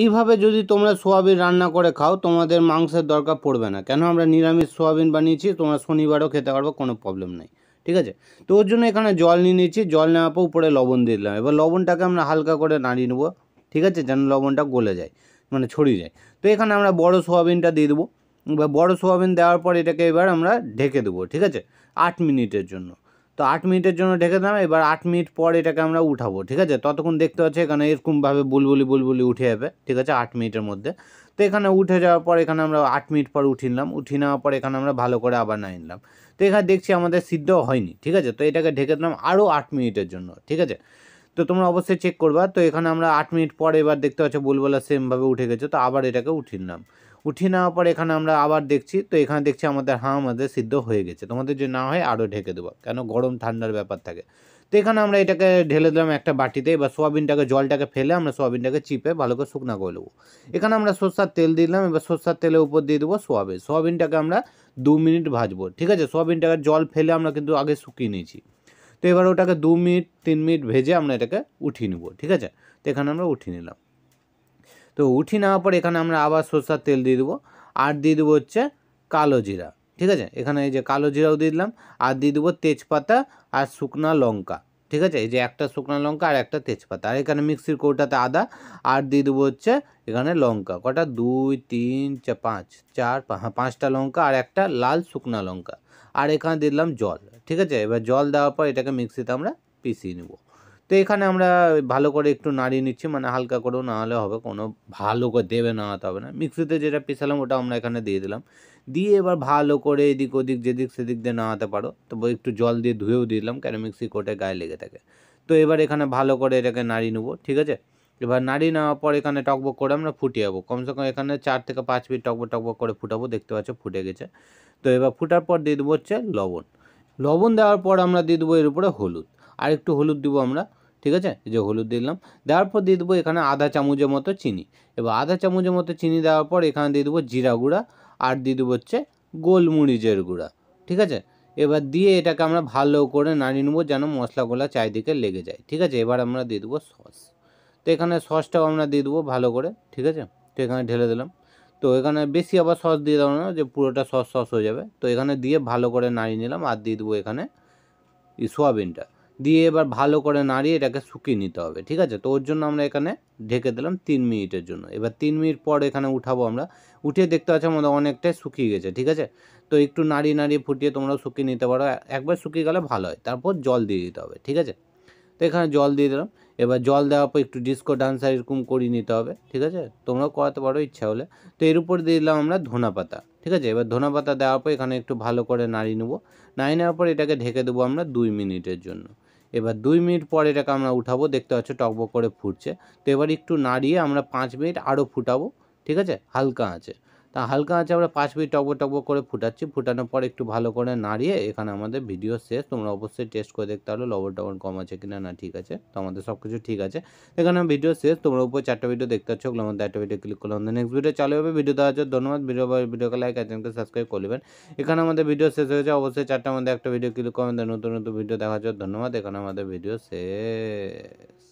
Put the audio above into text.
এইভাবে যদি তোমরা সোয়াবিন রান্না করে খাও তোমাদের মাংসের দরকার পড়বে না কেন আমরা নিরামিষ সোয়াবিন বানিয়েছি তোমরা শনিবারও খেতে পারবো কোনো প্রবলেম নেই ঠিক আছে তো ওর জন্য এখানে জল নিয়ে নিয়েছি জল নেওয়ার পর উপরে লবণ দিয়ে দিলাম এবার লবণটাকে আমরা হালকা করে নাড়িয়ে নেবো ঠিক আছে যেন লবণটা গলে যায় মানে ছড়িয়ে যায় তো এখানে আমরা বড় সোয়াবিনটা দিয়ে দেবো এবার বড় সোয়াবিন দেওয়ার পর এটাকে এবার আমরা ঢেকে দেবো ঠিক আছে আট মিনিটের জন্য তো আট মিনিটের জন্য ঢেকে দিলাম এবার আট মিনিট পর এটাকে আমরা উঠাবো ঠিক আছে ততক্ষণ দেখতে পাচ্ছি এখানে এরকমভাবে বুলবুলি বুলবুলি উঠে যাবে ঠিক আছে আট মিনিটের মধ্যে তো এখানে উঠে যাওয়ার পর এখানে আমরা আট মিনিট পর উঠে নিলাম উঠিয়ে নেওয়ার পর এখানে আমরা ভালো করে আবার নাই নিলাম তো এখানে দেখছি আমাদের সিদ্ধ হয়নি ঠিক আছে তো এটাকে ঢেকে দিলাম আরও আট মিনিটের জন্য ঠিক আছে তো তোমরা অবশ্যই চেক করবা তো এখানে আমরা আট মিনিট পরে এবার দেখতে পাচ্ছ বুলবুলা সেমভাবে উঠে গেছে তো আবার এটাকে উঠে নিলাম উঠিয়ে নেওয়ার পর এখানে আমরা আবার দেখছি তো এখানে দেখছি আমাদের হাঁ আমাদের সিদ্ধ হয়ে গেছে তোমাদের যদি না হয় আরও ঢেকে দেবো কেন গরম ঠান্ডার ব্যাপার থাকে তো এখানে আমরা এটাকে ঢেলে দিলাম একটা বাটিতে এবার সোয়াবিনটাকে জলটাকে ফেলে আমরা সোয়াবিনটাকে চিপে ভালো করে শুকনা করে নেবো এখানে আমরা সর্ষার তেল দিলাম এবার সর্ষার তেলের উপর দিয়ে দেবো সোয়াবিন সোয়াবিনটাকে আমরা দু মিনিট ভাজবো ঠিক আছে সোয়াবিনটাকে জল ফেলে আমরা কিন্তু আগে শুকিয়ে নিয়েছি তো এবার ওটাকে দু মিনিট তিন মিনিট ভেজে আমরা এটাকে উঠিয়ে নেবো ঠিক আছে তো এখানে আমরা উঠিয়ে নিলাম তো উঠি নেওয়ার পর এখানে আমরা আবার সর্ষার তেল দিয়ে দেবো আর দিয়ে দেবো হচ্ছে কালো জিরা ঠিক আছে এখানে এই যে কালো জিরাও দিয়ে দিলাম আর দিয়ে দেবো তেজপাতা আর শুকনা লঙ্কা ঠিক আছে এই যে একটা শুকনো লঙ্কা আর একটা তেজপাতা আর এখানে মিক্সির কৌটাতে আদা আর দিয়ে দেবো হচ্ছে এখানে লঙ্কা কটা দুই তিন চা পাঁচ চার হ্যাঁ, পাঁচটা লঙ্কা আর একটা লাল শুকনা লঙ্কা আর এখানে দিলাম জল ঠিক আছে এবার জল দেওয়ার পর এটাকে মিক্সিতে আমরা পিষিয়ে নেবো তো এখানে আমরা ভালো করে একটু নাড়িয়ে নিচ্ছি মানে হালকা করেও হলে হবে কোনো ভালো করে দেবে নাড়াতে হবে না মিক্সিতে যেটা পিসালাম ওটা আমরা এখানে দিয়ে দিলাম দিয়ে এবার ভালো করে এদিক ওদিক যেদিক সেদিক দিয়ে নাড়াতে পারো তো একটু জল দিয়ে ধুয়েও দিলাম কেন মিক্সি কোটে গায়ে লেগে থাকে তো এবার এখানে ভালো করে এটাকে নাড়িয়ে নেবো ঠিক আছে এবার নাড়িয়ে নেওয়ার পর এখানে টকবক করে আমরা ফুটিয়ে যাবো কমসে কম এখানে চার থেকে পাঁচ মিনিট টকবক টকবক করে ফুটাবো দেখতে পাচ্ছ ফুটে গেছে তো এবার ফুটার পর দিয়ে দেবো হচ্ছে লবণ লবণ দেওয়ার পর আমরা দিয়ে দেবো এর উপরে হলুদ আর একটু হলুদ দেবো আমরা ঠিক আছে যে হলুদ দিলাম দেওয়ার পর দিয়ে দেবো এখানে আধা চামচের মতো চিনি এবার আধা চামচের মতো চিনি দেওয়ার পর এখানে দিয়ে দেবো জিরা গুঁড়া আর দিয়ে দেবো হচ্ছে গোলমরিচের গুঁড়া ঠিক আছে এবার দিয়ে এটাকে আমরা ভালো করে নাড়িয়ে নেবো যেন মশলাগুলো চারিদিকে লেগে যায় ঠিক আছে এবার আমরা দিয়ে দেবো সস তো এখানে সসটাও আমরা দিয়ে দেবো ভালো করে ঠিক আছে তো এখানে ঢেলে দিলাম তো এখানে বেশি আবার সস দিয়ে দেবো না যে পুরোটা সস সস হয়ে যাবে তো এখানে দিয়ে ভালো করে নাড়িয়ে নিলাম আর দিয়ে দেবো এখানে সোয়াবিনটা দিয়ে এবার ভালো করে নাড়িয়ে এটাকে শুকিয়ে নিতে হবে ঠিক আছে তো ওর জন্য আমরা এখানে ঢেকে দিলাম তিন মিনিটের জন্য এবার তিন মিনিট পর এখানে উঠাবো আমরা উঠিয়ে দেখতে পাচ্ছি আমাদের অনেকটাই শুকিয়ে গেছে ঠিক আছে তো একটু নাড়িয়ে নাড়িয়ে ফুটিয়ে তোমরা শুকিয়ে নিতে পারো একবার শুকিয়ে গেলে ভালো হয় তারপর জল দিয়ে দিতে হবে ঠিক আছে তো এখানে জল দিয়ে দিলাম এবার জল দেওয়ার পর একটু ডিস্কো ডান্সার এরকম করিয়ে নিতে হবে ঠিক আছে তোমরাও করাতে পারো ইচ্ছা হলে তো এর উপর দিয়ে দিলাম আমরা ধনা পাতা ঠিক আছে এবার ধনা পাতা দেওয়ার পর এখানে একটু ভালো করে নাড়িয়ে নেবো নাড়িয়ে নেওয়ার পর এটাকে ঢেকে দেবো আমরা দুই মিনিটের জন্য এবার দুই মিনিট পর এটাকে আমরা উঠাবো দেখতে পাচ্ছ টকবক করে ফুটছে তো এবার একটু নাড়িয়ে আমরা পাঁচ মিনিট আরও ফুটাবো ঠিক আছে হালকা আছে তা হালকা আছে আমরা পাঁচ মিনিট টকবো টকবো করে ফুটাচ্ছি ফুটানোর পর একটু ভালো করে নাড়িয়ে এখানে আমাদের ভিডিও শেষ তোমরা অবশ্যই টেস্ট করে দেখতে পারো লবণ টবণ কম আছে কি না ঠিক আছে তো আমাদের সব কিছু ঠিক আছে এখানে ভিডিও শেষ তোমরা উপর চারটা ভিডিও দেখতে পাচ্ছ ওগুলো আমাদের একটা ভিডিও ক্লিক করলে আমাদের নেক্সট ভিডিও চালু হবে ভিডিও দেওয়ার জন্য ধন্যবাদ ভিডিও ভিডিওকে লাইক একজনকে সাবস্ক্রাইব করবেন এখানে আমাদের ভিডিও শেষ হয়েছে অবশ্যই চারটার মধ্যে একটা ভিডিও ক্লিক করবেন নতুন নতুন ভিডিও দেখার জন্য ধন্যবাদ এখানে আমাদের ভিডিও শেষ